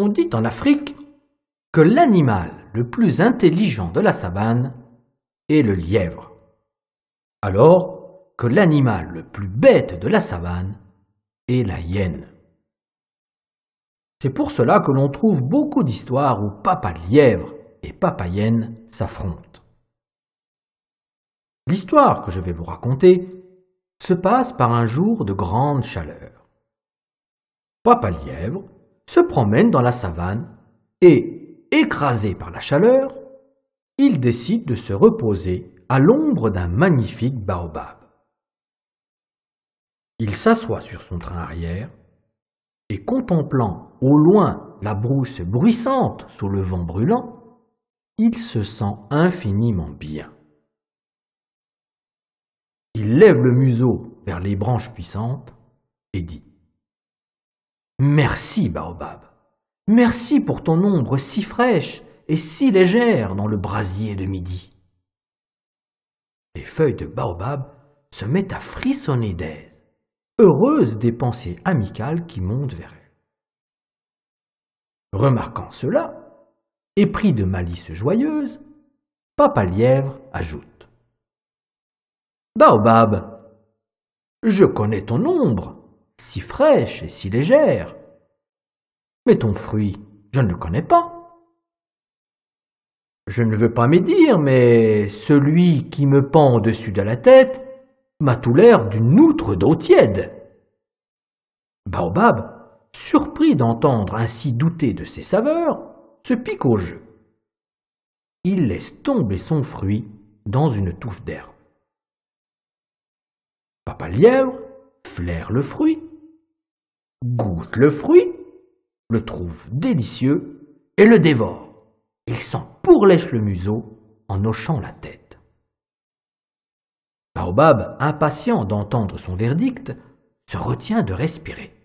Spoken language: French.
On dit en Afrique que l'animal le plus intelligent de la savane est le lièvre, alors que l'animal le plus bête de la savane est la hyène. C'est pour cela que l'on trouve beaucoup d'histoires où papa lièvre et papa hyène s'affrontent. L'histoire que je vais vous raconter se passe par un jour de grande chaleur. Papa lièvre se promène dans la savane et, écrasé par la chaleur, il décide de se reposer à l'ombre d'un magnifique baobab. Il s'assoit sur son train arrière et contemplant au loin la brousse bruissante sous le vent brûlant, il se sent infiniment bien. Il lève le museau vers les branches puissantes et dit Merci, Baobab. Merci pour ton ombre si fraîche et si légère dans le brasier de midi. Les feuilles de Baobab se mettent à frissonner d'aise, heureuses des pensées amicales qui montent vers elles. Remarquant cela, épris de malice joyeuse, Papa Lièvre ajoute Baobab, je connais ton ombre si fraîche et si légère. Mais ton fruit, je ne le connais pas. Je ne veux pas médire, mais celui qui me pend au-dessus de la tête m'a tout l'air d'une outre d'eau tiède. Baobab, surpris d'entendre ainsi douter de ses saveurs, se pique au jeu. Il laisse tomber son fruit dans une touffe d'herbe. Papa lièvre flaire le fruit goûte le fruit, le trouve délicieux et le dévore. Il s'en pourlèche le museau en hochant la tête. Baobab, impatient d'entendre son verdict, se retient de respirer.